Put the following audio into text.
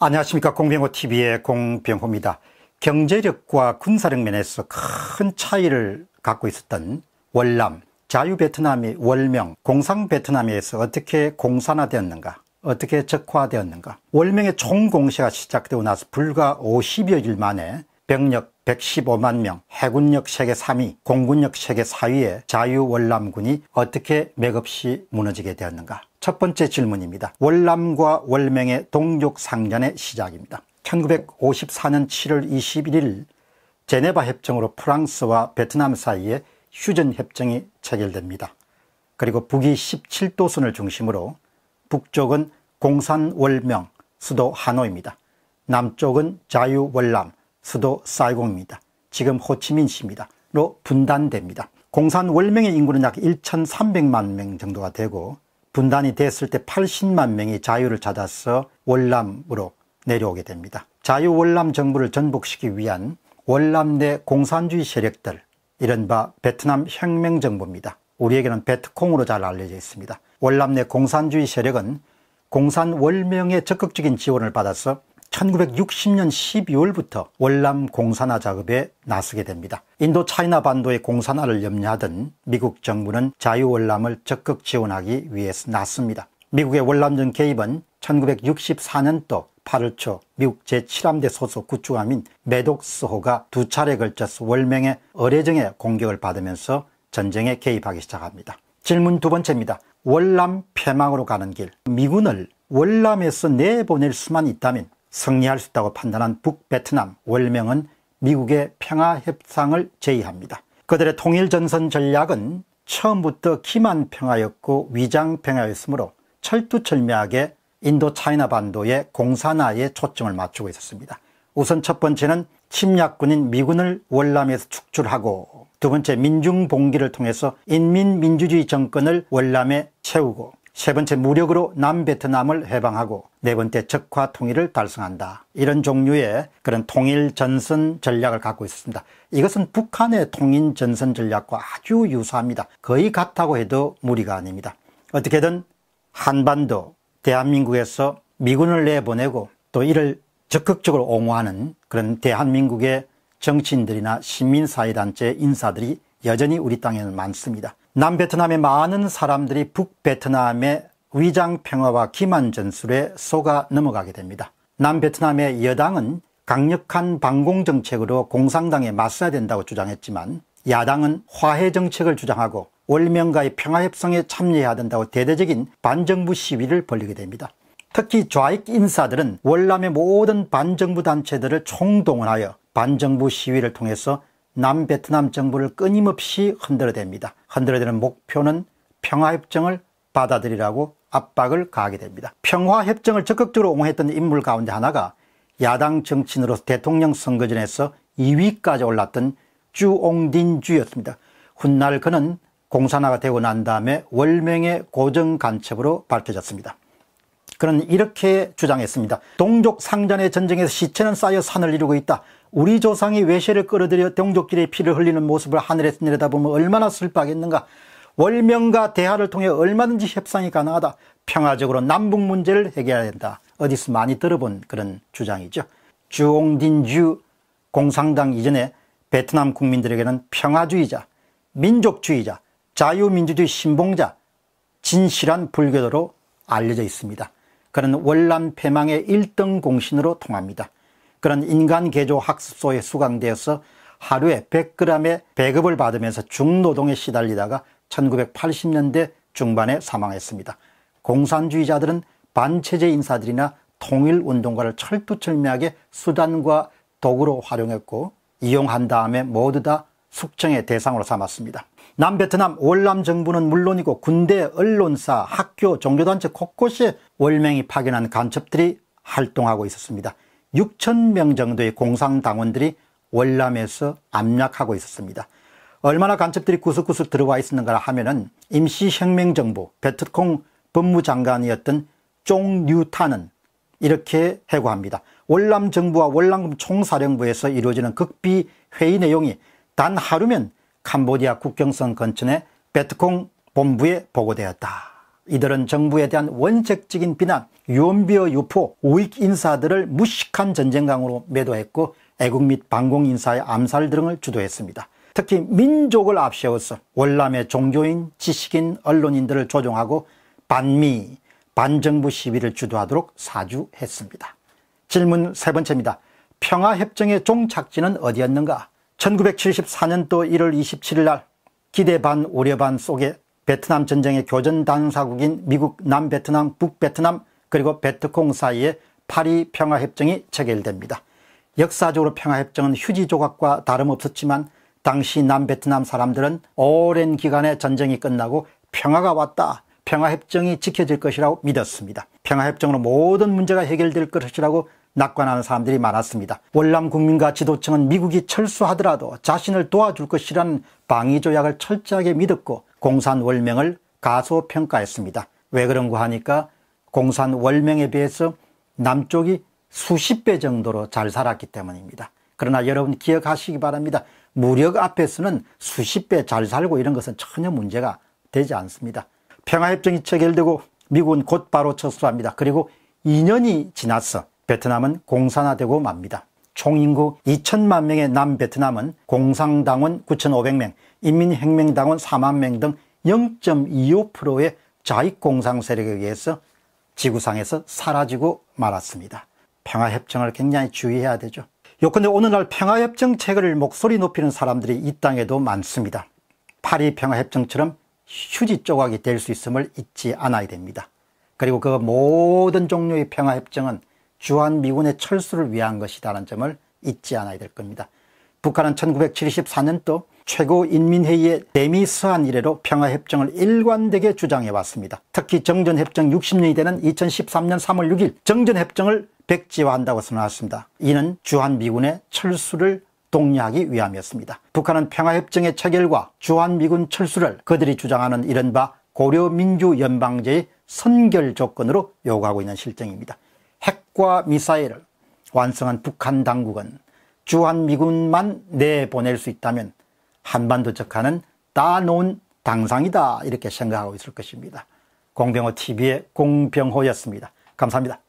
안녕하십니까 공병호TV의 공병호입니다. 경제력과 군사력 면에서 큰 차이를 갖고 있었던 월남, 자유베트남이 월명, 공산베트남에서 어떻게 공산화되었는가 어떻게 적화되었는가 월명의 총공세가 시작되고 나서 불과 50여일 만에 병력 115만 명, 해군력 세계 3위, 공군력 세계 4위의 자유월남군이 어떻게 맥없이 무너지게 되었는가 첫 번째 질문입니다. 월남과 월명의 동족상전의 시작입니다. 1954년 7월 21일 제네바 협정으로 프랑스와 베트남 사이에 휴전 협정이 체결됩니다. 그리고 북이 17도선을 중심으로 북쪽은 공산월명 수도 하노이입니다. 남쪽은 자유월남 수도 사이공입니다. 지금 호치민시입니다.로 분단됩니다. 공산월명의 인구는 약 1,300만 명 정도가 되고 분단이 됐을 때 80만 명이 자유를 찾아서 월남으로 내려오게 됩니다. 자유월남 정부를 전복시키기 위한 월남 내 공산주의 세력들, 이른바 베트남 혁명 정부입니다. 우리에게는 베트콩으로 잘 알려져 있습니다. 월남 내 공산주의 세력은 공산 월명의 적극적인 지원을 받아서 1960년 12월부터 월남 공산화 작업에 나서게 됩니다. 인도 차이나 반도의 공산화를 염려하던 미국 정부는 자유월남을 적극 지원하기 위해서 나습니다 미국의 월남전 개입은 1964년도 8월 초 미국 제7함대 소속 구축함인 매독스호가 두 차례 걸쳐서 월명의 어뢰정에 공격을 받으면서 전쟁에 개입하기 시작합니다. 질문 두 번째입니다. 월남 패망으로 가는 길 미군을 월남에서 내보낼 수만 있다면 승리할 수 있다고 판단한 북베트남 월명은 미국의 평화협상을 제의합니다. 그들의 통일전선 전략은 처음부터 기만 평화였고 위장 평화였으므로 철두철미하게 인도차이나 반도의 공산화에 초점을 맞추고 있었습니다. 우선 첫 번째는 침략군인 미군을 월남에서 축출하고 두 번째 민중봉기를 통해서 인민민주주의 정권을 월남에 채우고 세 번째 무력으로 남베트남을 해방하고 네 번째 적화 통일을 달성한다. 이런 종류의 그런 통일 전선 전략을 갖고 있습니다. 이것은 북한의 통일 전선 전략과 아주 유사합니다. 거의 같다고 해도 무리가 아닙니다. 어떻게든 한반도 대한민국에서 미군을 내보내고 또 이를 적극적으로 옹호하는 그런 대한민국의 정치인들이나 시민사회단체 인사들이 여전히 우리 땅에는 많습니다. 남베트남의 많은 사람들이 북베트남의 위장평화와 기만전술에 속아 넘어가게 됩니다. 남베트남의 여당은 강력한 반공정책으로 공산당에 맞서야 된다고 주장했지만 야당은 화해정책을 주장하고 월명가의 평화협상에 참여해야 된다고 대대적인 반정부 시위를 벌리게 됩니다. 특히 좌익 인사들은 월남의 모든 반정부 단체들을 총동원하여 반정부 시위를 통해서 남베트남 정부를 끊임없이 흔들어댑니다. 흔들어대는 목표는 평화협정을 받아들이라고 압박을 가하게 됩니다. 평화협정을 적극적으로 옹호했던 인물 가운데 하나가 야당 정치인으로서 대통령 선거전에서 2위까지 올랐던 주옹딘주였습니다. 훗날 그는 공산화가 되고 난 다음에 월명의 고정간첩으로 밝혀졌습니다. 그는 이렇게 주장했습니다. 동족 상전의 전쟁에서 시체는 쌓여 산을 이루고 있다. 우리 조상이 외세를 끌어들여 동족끼리 피를 흘리는 모습을 하늘에서 내려다보면 얼마나 슬퍼하겠는가 월명과 대화를 통해 얼마든지 협상이 가능하다 평화적으로 남북 문제를 해결해야 된다 어디서 많이 들어본 그런 주장이죠 주옹딘주 공산당 이전에 베트남 국민들에게는 평화주의자, 민족주의자, 자유민주주의 신봉자, 진실한 불교도로 알려져 있습니다 그는 월남 패망의 1등 공신으로 통합니다 그런 인간개조학습소에 수강되어서 하루에 100g의 배급을 받으면서 중노동에 시달리다가 1980년대 중반에 사망했습니다. 공산주의자들은 반체제 인사들이나 통일운동가를 철두철미하게 수단과 도구로 활용했고 이용한 다음에 모두 다 숙청의 대상으로 삼았습니다. 남베트남 월남 정부는 물론이고 군대, 언론사, 학교, 종교단체 곳곳에 월맹이 파견한 간첩들이 활동하고 있었습니다. 6천 명 정도의 공산당원들이 월남에서 압력하고 있었습니다. 얼마나 간첩들이 구석구석 들어와 있었는가 하면 은 임시혁명정부 베트콩 법무장관이었던 쫑뉴타는 이렇게 해고합니다. 월남 정부와 월남군 총사령부에서 이루어지는 극비 회의 내용이 단 하루면 캄보디아 국경선 근처의 베트콩 본부에 보고되었다. 이들은 정부에 대한 원색적인 비난, 유언비어 유포, 우익 인사들을 무식한 전쟁강으로 매도했고 애국 및 반공 인사의 암살 등을 주도했습니다. 특히 민족을 앞세워서 월남의 종교인, 지식인, 언론인들을 조종하고 반미, 반정부 시위를 주도하도록 사주했습니다. 질문 세 번째입니다. 평화협정의 종착지는 어디였는가? 1974년도 1월 27일 날 기대 반 우려 반 속에 베트남 전쟁의 교전 당사국인 미국 남베트남, 북베트남 그리고 베트콩 사이에 파리 평화협정이 체결됩니다. 역사적으로 평화협정은 휴지 조각과 다름없었지만 당시 남베트남 사람들은 오랜 기간의 전쟁이 끝나고 평화가 왔다. 평화협정이 지켜질 것이라고 믿었습니다. 평화협정으로 모든 문제가 해결될 것이라고 낙관하는 사람들이 많았습니다. 월남 국민과 지도층은 미국이 철수하더라도 자신을 도와줄 것이라는 방위조약을 철저하게 믿었고 공산 월명을 가소평가했습니다. 왜 그런가 하니까 공산 월명에 비해서 남쪽이 수십 배 정도로 잘 살았기 때문입니다. 그러나 여러분 기억하시기 바랍니다. 무력 앞에서는 수십 배 잘 살고 이런 것은 전혀 문제가 되지 않습니다. 평화협정이 체결되고 미국은 곧바로 철수합니다. 그리고 2년이 지났어 베트남은 공산화되고 맙니다. 총인구 2천만 명의 남베트남은 공산당원 9,500명, 인민혁명당원 4만 명 등 0.25%의 자익공산 세력에 의해서 지구상에서 사라지고 말았습니다. 평화협정을 굉장히 주의해야 되죠. 요컨대 오늘날 평화협정 체결을 목소리 높이는 사람들이 이 땅에도 많습니다. 파리 평화협정처럼 휴지 조각이 될 수 있음을 잊지 않아야 됩니다. 그리고 그 모든 종류의 평화협정은 주한미군의 철수를 위한 것이다라는 점을 잊지 않아야 될 겁니다. 북한은 1974년도 최고인민회의의 데미스한 이래로 평화협정을 일관되게 주장해왔습니다. 특히 정전협정 60년이 되는 2013년 3월 6일 정전협정을 백지화한다고 선언했습니다. 이는 주한미군의 철수를 독려하기 위함이었습니다. 북한은 평화협정의 체결과 주한미군 철수를 그들이 주장하는 이른바 고려민주연방제의 선결 조건으로 요구하고 있는 실정입니다. 핵과 미사일을 완성한 북한 당국은 주한미군만 내보낼 수 있다면 한반도 적하는 따놓은 당상이다 이렇게 생각하고 있을 것입니다. 공병호 TV의 공병호였습니다. 감사합니다.